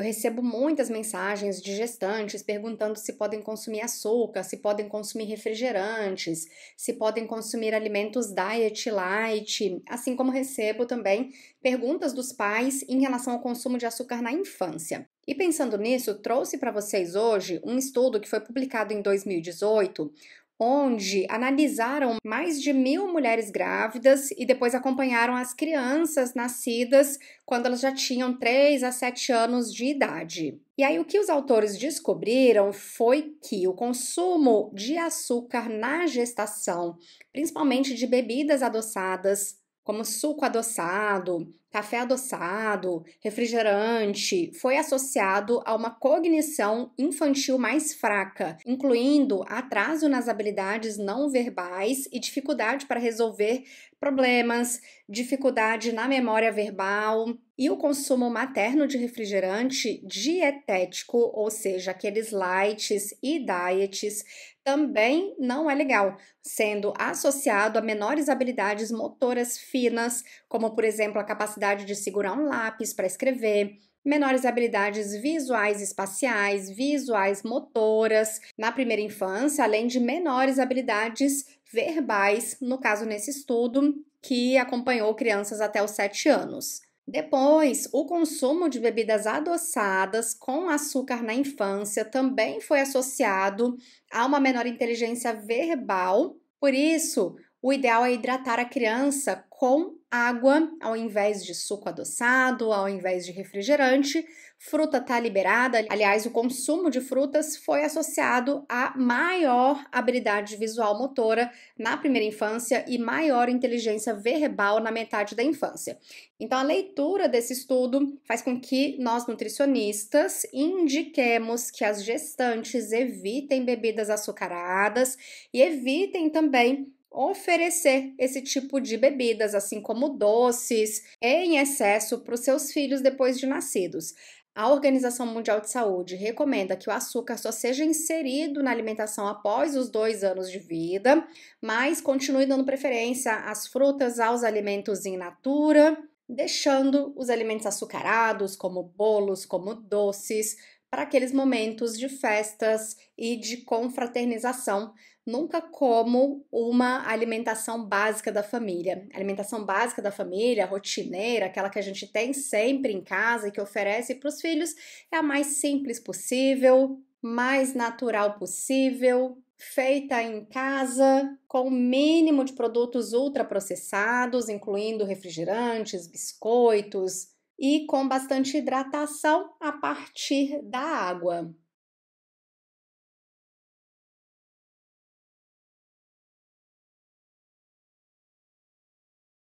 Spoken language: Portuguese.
Eu recebo muitas mensagens de gestantes perguntando se podem consumir açúcar, se podem consumir refrigerantes, se podem consumir alimentos diet, light, assim como recebo também perguntas dos pais em relação ao consumo de açúcar na infância. E pensando nisso, trouxe para vocês hoje um estudo que foi publicado em 2018, onde analisaram mais de mil mulheres grávidas e depois acompanharam as crianças nascidas quando elas já tinham 3 a 7 anos de idade. E aí, o que os autores descobriram foi que o consumo de açúcar na gestação, principalmente de bebidas adoçadas, como suco adoçado, café adoçado, refrigerante, foi associado a uma cognição infantil mais fraca, incluindo atraso nas habilidades não verbais e dificuldade para resolver problemas, dificuldade na memória verbal. E o consumo materno de refrigerante dietético, ou seja, aqueles lights e diets, também não é legal, sendo associado a menores habilidades motoras finas, como por exemplo a capacidade de segurar um lápis para escrever, menores habilidades visuais espaciais, visuais motoras na primeira infância, além de menores habilidades verbais, no caso nesse estudo que acompanhou crianças até os 7 anos. Depois, o consumo de bebidas adoçadas com açúcar na infância também foi associado a uma menor inteligência verbal. Por isso, o ideal é hidratar a criança com água, ao invés de suco adoçado, ao invés de refrigerante. Fruta está liberada. Aliás, o consumo de frutas foi associado a maior habilidade visual motora na primeira infância e maior inteligência verbal na metade da infância. Então, a leitura desse estudo faz com que nós, nutricionistas, indiquemos que as gestantes evitem bebidas açucaradas e evitem também oferecer esse tipo de bebidas, assim como doces, em excesso para os seus filhos depois de nascidos. A Organização Mundial de Saúde recomenda que o açúcar só seja inserido na alimentação após os dois anos de vida, mas continue dando preferência às frutas, aos alimentos in natura, deixando os alimentos açucarados, como bolos, como doces, para aqueles momentos de festas e de confraternização, nunca como uma alimentação básica da família. A alimentação básica da família, rotineira, aquela que a gente tem sempre em casa e que oferece para os filhos, é a mais simples possível, mais natural possível, feita em casa, com o mínimo de produtos ultraprocessados, incluindo refrigerantes, biscoitos, e com bastante hidratação a partir da água.